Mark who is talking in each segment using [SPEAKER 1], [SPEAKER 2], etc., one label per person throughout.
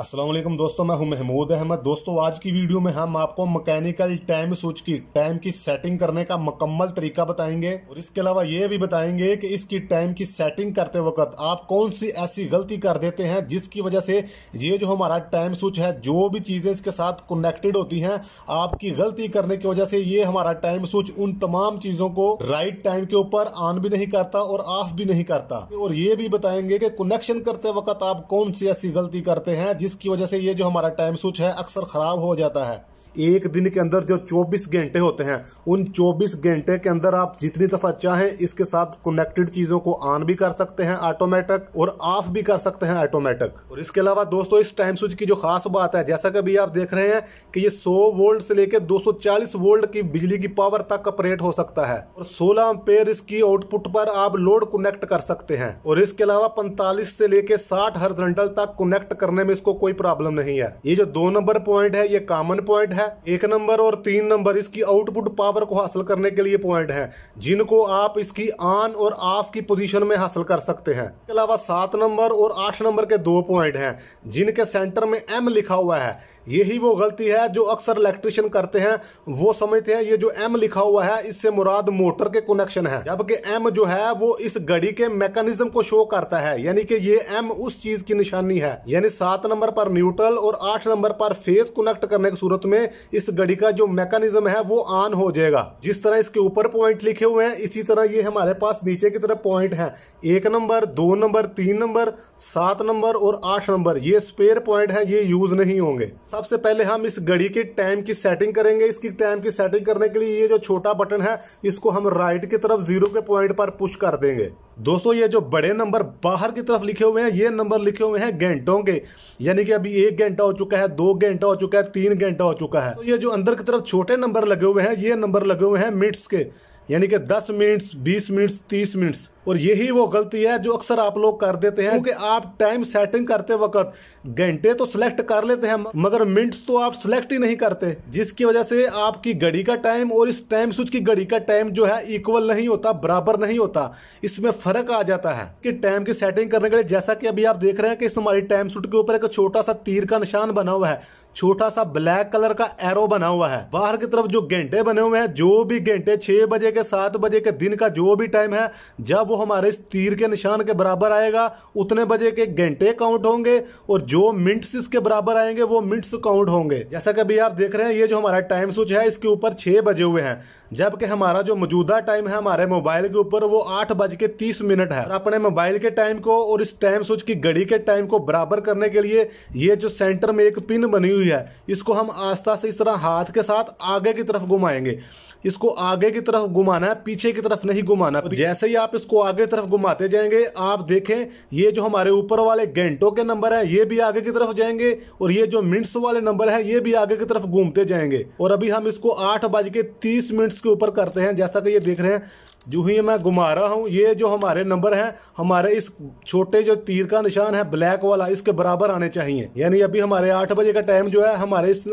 [SPEAKER 1] असलम दोस्तों मैं हूं महमूद अहमद दोस्तों आज की वीडियो में हम आपको मैकेनिकल टाइम स्विच की टाइम की सेटिंग करने का मुकम्मल तरीका बताएंगे और इसके अलावा ये भी बताएंगे कि इसकी टाइम की सेटिंग करते वक्त आप कौन सी ऐसी गलती कर देते हैं जिसकी वजह से ये जो हमारा टाइम स्विच है जो भी चीज़ें इसके साथ कनेक्टेड होती हैं आपकी गलती करने की वजह से ये हमारा टाइम स्विच उन तमाम चीज़ों को राइट टाइम के ऊपर ऑन भी नहीं करता और ऑफ भी नहीं करता और ये भी बताएंगे कि कनेक्शन करते वक्त आप कौन सी ऐसी गलती करते हैं जिसकी वजह से ये जो हमारा टाइम स्विच है अक्सर ख़राब हो जाता है एक दिन के अंदर जो 24 घंटे होते हैं उन 24 घंटे के अंदर आप जितनी दफ़ा चाहें इसके साथ कनेक्टेड चीज़ों को ऑन भी कर सकते हैं ऑटोमेटिक और ऑफ भी कर सकते हैं ऑटोमेटिक और इसके अलावा दोस्तों इस टाइम स्विच की जो खास बात है जैसा कि अभी आप देख रहे हैं कि ये 100 वोल्ट से लेकर 240 वोल्ट की बिजली की पावर तक ऑपरेट हो सकता है और सोलह पेयर इसकी आउटपुट पर आप लोड कनेक्ट कर सकते हैं और इसके अलावा पैंतालीस से लेकर साठ हर तक कनेक्ट करने में इसको कोई प्रॉब्लम नहीं है ये जो दो नंबर पॉइंट है ये कॉमन पॉइंट है एक नंबर और तीन नंबर इसकी आउटपुट पावर को हासिल करने के लिए पॉइंट है जिनको आप इसकी ऑन और ऑफ की पोजीशन में हासिल कर सकते हैं इसके अलावा सात नंबर और आठ नंबर के दो पॉइंट हैं जिनके सेंटर में एम लिखा हुआ है यही वो गलती है जो अक्सर इलेक्ट्रिशियन करते हैं वो समझते हैं ये जो एम लिखा हुआ है इससे मुराद मोटर के कनेक्शन है जबकि एम जो है वो इस घड़ी के मैकेनिज्म को शो करता है यानी कि ये एम उस चीज की निशानी है यानी सात नंबर पर न्यूट्रल और आठ नंबर पर फेज कनेक्ट करने की सूरत में इस घड़ी का जो मैकेनिज्म है वो ऑन हो जाएगा जिस तरह इसके ऊपर पॉइंट लिखे हुए हैं इसी तरह ये हमारे पास नीचे की तरफ पॉइंट है एक नंबर दो नंबर तीन नंबर सात नंबर और आठ नंबर ये स्पेयर पॉइंट है ये यूज नहीं होंगे सबसे पहले हम इस घड़ी के टाइम की सेटिंग करेंगे इसकी टाइम की सेटिंग करने के लिए ये जो छोटा बटन है इसको हम राइट की तरफ जीरो के पॉइंट पर पुश कर देंगे दोस्तों ये जो बड़े नंबर बाहर की तरफ लिखे हुए हैं ये नंबर लिखे हुए हैं घंटों के यानी कि अभी एक घंटा हो चुका है दो घंटा हो चुका है तीन घंटा हो चुका है तो ये जो अंदर की तरफ छोटे नंबर लगे हुए हैं ये नंबर लगे हुए हैं मिनट्स के यानी कि दस मिनट्स बीस मिनट्स तीस मिनट्स और यही वो गलती है जो अक्सर आप लोग कर देते हैं क्योंकि आप टाइम सेटिंग करते वक्त घंटे तो सिलेक्ट कर लेते हैं मगर मिनट्स तो आप सिलेक्ट ही नहीं करते जिसकी वजह से आपकी घड़ी का टाइम और इस टाइम स्विच की घड़ी का टाइम जो है इक्वल नहीं होता बराबर नहीं होता इसमें फर्क आ जाता है कि टाइम की सेटिंग करने के लिए जैसा कि अभी आप देख रहे हैं कि इस हमारी टाइम स्विच के ऊपर एक छोटा सा तीर का निशान बना हुआ है छोटा सा ब्लैक कलर का एरो बना हुआ है बाहर की तरफ जो घंटे बने हुए हैं जो भी घंटे छह बजे के सात बजे के दिन का जो भी टाइम है जब वो हमारे इस तीर के निशान के बराबर आएगा उतने बजे के घंटे काउंट होंगे और जो मिनट्स इसके बराबर आएंगे वो मिनट्स काउंट होंगे जैसा कि अभी आप देख रहे हैं ये जो हमारा टाइम स्विच है इसके ऊपर छः बजे हुए हैं जबकि हमारा जो मौजूदा टाइम है हमारे मोबाइल के ऊपर वो आठ बज के तीस मिनट है अपने मोबाइल के टाइम को और इस टाइम स्विच की घड़ी के टाइम को बराबर करने के लिए ये जो सेंटर में एक पिन बनी हुई है इसको हम आस्था से इस तरह हाथ के साथ आगे की तरफ घुमाएंगे इसको आगे की तरफ घुमाना है पीछे की तरफ नहीं घुमाना तो जैसे ही आप इसको आगे की तरफ घुमाते जाएंगे आप देखें ये जो हमारे ऊपर वाले घंटों के नंबर है ये भी आगे की तरफ जाएंगे और ये जो मिनट्स वाले नंबर है ये भी आगे की तरफ घूमते जाएंगे और अभी हम इसको आठ बज के तीस मिनट्स के ऊपर करते हैं जैसा कि ये देख रहे हैं जो ही मैं घुमा रहा हूँ ये जो हमारे नंबर हैं हमारे इस छोटे जो तीर का निशान है ब्लैक वाला इसके बराबर आने चाहिए यानी अभी हमारे आठ बजे का टाइम जो है हमारे इस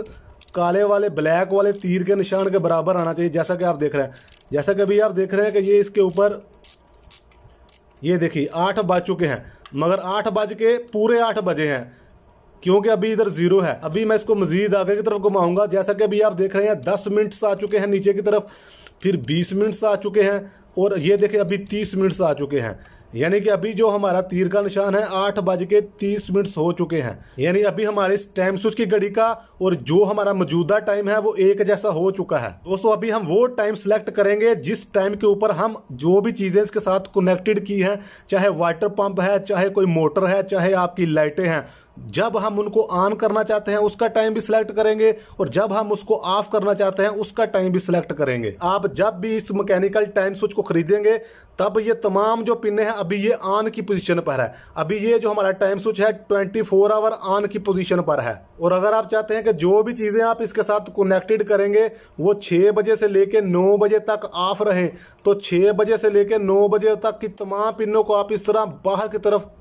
[SPEAKER 1] काले वाले ब्लैक वाले तीर के निशान के बराबर आना चाहिए जैसा कि आप देख रहे हैं जैसा कि अभी आप देख रहे हैं कि ये इसके ऊपर ये देखिए आठ बज चुके हैं मगर आठ बज के पूरे आठ बजे हैं क्योंकि अभी इधर ज़ीरो है अभी मैं इसको मज़ीद आगे की तरफ घुमाऊंगा जैसा कि अभी आप देख रहे हैं दस मिनट्स आ चुके हैं नीचे की तरफ फिर बीस मिनट्स आ चुके हैं और ये देखें अभी तीस मिनट्स आ चुके हैं यानी कि अभी जो हमारा तीर का निशान है आठ बज के तीस मिनट हो चुके हैं यानी अभी हमारे टाइम स्विच की घड़ी का और जो हमारा मौजूदा टाइम है वो एक जैसा हो चुका है दोस्तों अभी हम वो टाइम सिलेक्ट करेंगे जिस टाइम के ऊपर हम जो भी चीजें इसके साथ कनेक्टेड की हैं चाहे वाटर पंप है चाहे कोई मोटर है चाहे आपकी लाइटें हैं जब हम उनको ऑन करना चाहते हैं उसका टाइम भी सिलेक्ट करेंगे और जब हम उसको ऑफ करना चाहते हैं उसका टाइम भी सिलेक्ट करेंगे आप जब भी इस मैकेनिकल टाइम स्विच को खरीदेंगे तब ये तमाम जो पिन है अभी ये ऑन की पोजीशन पर है अभी ये जो हमारा टाइम स्विच है 24 फोर आवर ऑन की पोजीशन पर है और अगर आप चाहते हैं कि जो भी चीज़ें आप इसके साथ कनेक्टेड करेंगे वो 6 बजे से लेके 9 बजे तक ऑफ रहें तो 6 बजे से लेके 9 बजे तक की तमाम पिनों को आप इस तरह बाहर की तरफ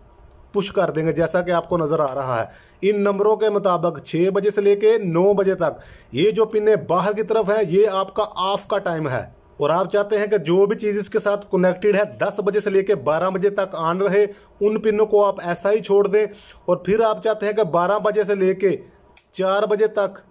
[SPEAKER 1] पुश कर देंगे जैसा कि आपको नज़र आ रहा है इन नंबरों के मुताबिक 6 बजे से लेके 9 बजे तक ये जो पिने बाहर की तरफ है ये आपका ऑफ का टाइम है और आप चाहते हैं कि जो भी चीज़ इसके साथ कनेक्टेड है 10 बजे से लेकर 12 बजे तक आन रहे उन पिनों को आप ऐसा ही छोड़ दें और फिर आप चाहते हैं कि 12 बजे से लेकर 4 बजे तक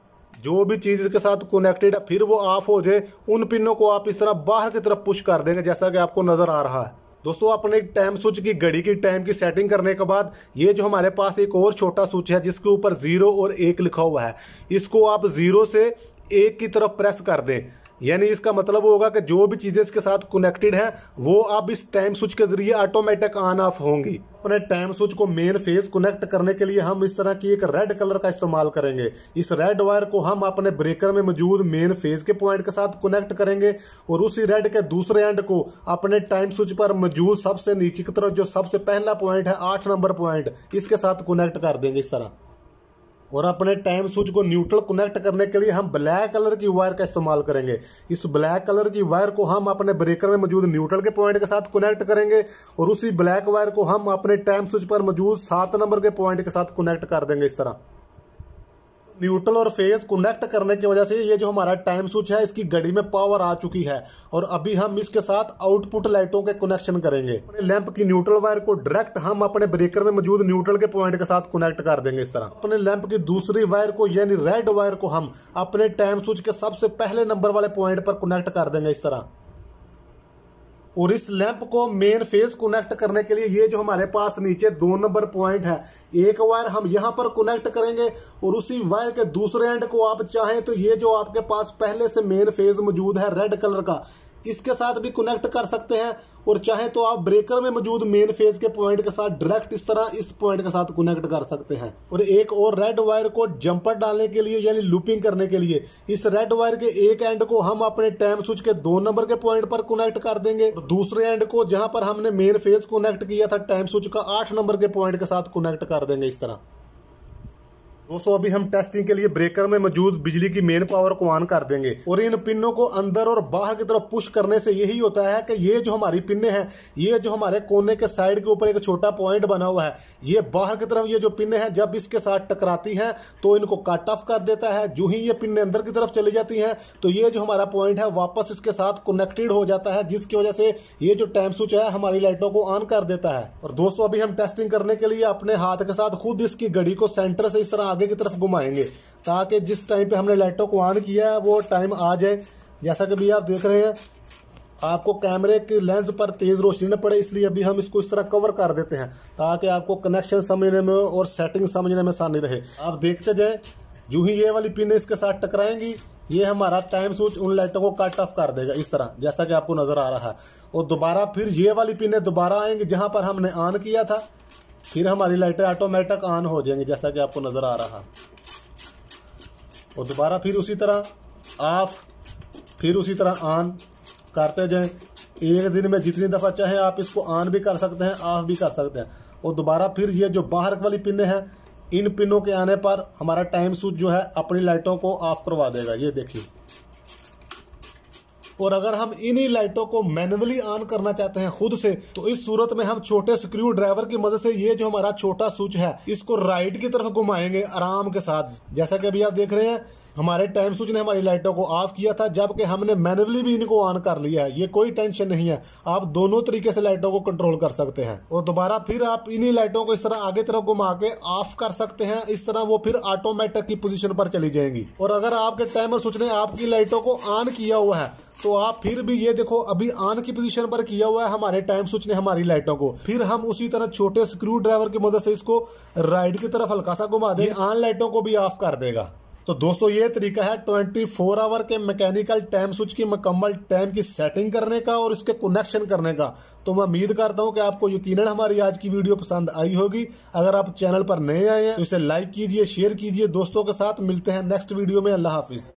[SPEAKER 1] जो भी चीज़ इसके साथ कनेक्टेड है फिर वो ऑफ हो जाए उन पिनों को आप इस तरह बाहर की तरफ पुश कर देंगे जैसा कि आपको नज़र आ रहा है दोस्तों अपने टाइम स्विच की घड़ी की टाइम की सेटिंग करने के बाद ये जो हमारे पास एक और छोटा स्विच है जिसके ऊपर ज़ीरो और एक लिखा हुआ है इसको आप ज़ीरो से एक की तरफ प्रेस कर दें यानी इसका मतलब होगा कि जो भी चीज़ें इसके साथ कनेक्टेड हैं वो अब इस टाइम स्विच के जरिए ऑटोमेटिक ऑन ऑफ होंगी अपने टाइम स्विच को मेन फेज कनेक्ट करने के लिए हम इस तरह की एक रेड कलर का इस्तेमाल करेंगे इस रेड वायर को हम अपने ब्रेकर में मौजूद मेन फेज के पॉइंट के साथ कनेक्ट करेंगे और उसी रेड के दूसरे एंड को अपने टाइम स्विच पर मौजूद सबसे नीचे की तरफ जो सबसे पहला पॉइंट है आठ नंबर पॉइंट इसके साथ कनेक्ट कर देंगे इस तरह और अपने टाइम स्विच को न्यूट्रल कनेक्ट करने के लिए हम ब्लैक कलर की वायर का इस्तेमाल करेंगे इस ब्लैक कलर की वायर को हम अपने ब्रेकर में मौजूद न्यूट्रल के पॉइंट के साथ कनेक्ट करेंगे और उसी ब्लैक वायर को हम अपने टाइम स्विच पर मौजूद सात नंबर के पॉइंट के साथ कनेक्ट कर देंगे इस तरह न्यूट्रल और फेज कनेक्ट करने की वजह से ये जो हमारा टाइम स्विच है इसकी घड़ी में पावर आ चुकी है और अभी हम इसके साथ आउटपुट लाइटों के कनेक्शन करेंगे लैंप की न्यूट्रल वायर को डायरेक्ट हम अपने ब्रेकर में मौजूद न्यूट्रल के पॉइंट के साथ कनेक्ट कर देंगे इस तरह अपने लैंप की दूसरी वायर को यानी रेड वायर को हम अपने टाइम स्विच के सबसे पहले नंबर वाले पॉइंट पर कनेक्ट कर देंगे इस तरह और इस लैंप को मेन फेज कनेक्ट करने के लिए ये जो हमारे पास नीचे दो नंबर पॉइंट है एक वायर हम यहाँ पर कनेक्ट करेंगे और उसी वायर के दूसरे एंड को आप चाहें तो ये जो आपके पास पहले से मेन फेज मौजूद है रेड कलर का इसके साथ भी कनेक्ट कर सकते हैं और चाहे तो आप ब्रेकर में मौजूद मेन फेज के पॉइंट के साथ डायरेक्ट इस तरह इस पॉइंट के साथ कनेक्ट कर सकते हैं और एक और रेड वायर को जंपर डालने के लिए यानी लूपिंग करने के लिए इस रेड वायर के एक एंड को हम अपने टाइम स्विच के दो नंबर के पॉइंट पर कनेक्ट कर देंगे और दूसरे एंड को जहां पर हमने मेन फेज कोनेक्ट किया था टाइम स्विच का आठ नंबर के पॉइंट के साथ कनेक्ट कर देंगे इस तरह दोस्तों अभी हम टेस्टिंग के लिए ब्रेकर में मौजूद बिजली की मेन पावर को ऑन कर देंगे और इन पिनों को अंदर और बाहर की तरफ पुश करने से यही होता है कि ये जो हमारी पिने हैं ये जो हमारे कोने के साइड के ऊपर एक छोटा पॉइंट बना हुआ है ये बाहर की तरफ ये जो पिने हैं जब इसके साथ टकराती हैं तो इनको कट ऑफ कर देता है जो ही ये पिने अंदर की तरफ चली जाती है तो ये जो हमारा पॉइंट है वापस इसके साथ कनेक्टेड हो जाता है जिसकी वजह से ये जो टाइम स्विच है हमारी लाइटों को ऑन कर देता है और दोस्तों अभी हम टेस्टिंग करने के लिए अपने हाथ के साथ खुद इसकी घड़ी को सेंटर से इस तरह आगे की तरफ घुमाएंगे ताकि जिस टाइम पे हमने लाइटों को ऑन किया है वो टाइम आ जाए जैसा कि भी आप देख रहे हैं आपको कैमरे के लेंस पर तेज़ रोशनी न पड़े इसलिए अभी हम इसको इस तरह कवर कर देते हैं ताकि आपको कनेक्शन समझने में और सेटिंग समझने में आसानी रहे आप देखते जाए जू ही ये वाली पिन इसके साथ टकराएंगी ये हमारा टाइम स्विच उन लाइटों को कट ऑफ कर देगा इस तरह जैसा कि आपको नज़र आ रहा है और दोबारा फिर ये वाली पिने दोबारा आएंगी जहां पर हमने ऑन किया था फिर हमारी लाइटें ऑटोमेटिक ऑन हो जाएंगी जैसा कि आपको नज़र आ रहा और दोबारा फिर उसी तरह ऑफ फिर उसी तरह ऑन करते जाएं एक दिन में जितनी दफ़ा चाहें आप इसको ऑन भी कर सकते हैं ऑफ भी कर सकते हैं और दोबारा फिर ये जो बाहर वाली पिने हैं इन पिनों के आने पर हमारा टाइम स्विच जो है अपनी लाइटों को ऑफ करवा देगा ये देखिए और अगर हम इन्हीं लाइटों को मैनुअली ऑन करना चाहते हैं खुद से तो इस सूरत में हम छोटे स्क्रू ड्राइवर की मदद से ये जो हमारा छोटा स्विच है इसको राइट की तरफ घुमाएंगे आराम के साथ जैसा कि अभी आप देख रहे हैं हमारे टाइम स्विच ने हमारी लाइटों को ऑफ किया था जबकि हमने मैनुअली भी इनको ऑन कर लिया है ये कोई टेंशन नहीं है आप दोनों तरीके से लाइटों को कंट्रोल कर सकते हैं और दोबारा फिर आप इन्हीं लाइटों को इस तरह आगे तरफ घुमा के ऑफ कर सकते हैं इस तरह वो फिर ऑटोमेटिक की पोजिशन पर चली जाएंगी और अगर आपके टाइमर स्विच ने आपकी लाइटों को ऑन किया हुआ है तो आप फिर भी ये देखो अभी ऑन की पोजीशन पर किया हुआ है हमारे टाइम स्विच ने हमारी लाइटों को फिर हम उसी तरह छोटे स्क्रू ड्राइवर की मदद से इसको राइट की तरफ हल्का सा घुमा दे आन लाइटों को भी ऑफ कर देगा तो दोस्तों ये तरीका है 24 आवर के मैकेनिकल टाइम स्विच की मुकम्मल टाइम की सेटिंग करने का और इसके कनेक्शन करने का तो मैं उम्मीद करता हूँ कि आपको यकीनन हमारी आज की वीडियो पसंद आई होगी अगर आप चैनल पर नए आए हैं तो इसे लाइक कीजिए शेयर कीजिए दोस्तों के साथ मिलते हैं नेक्स्ट वीडियो में अल्लाह हाफिज़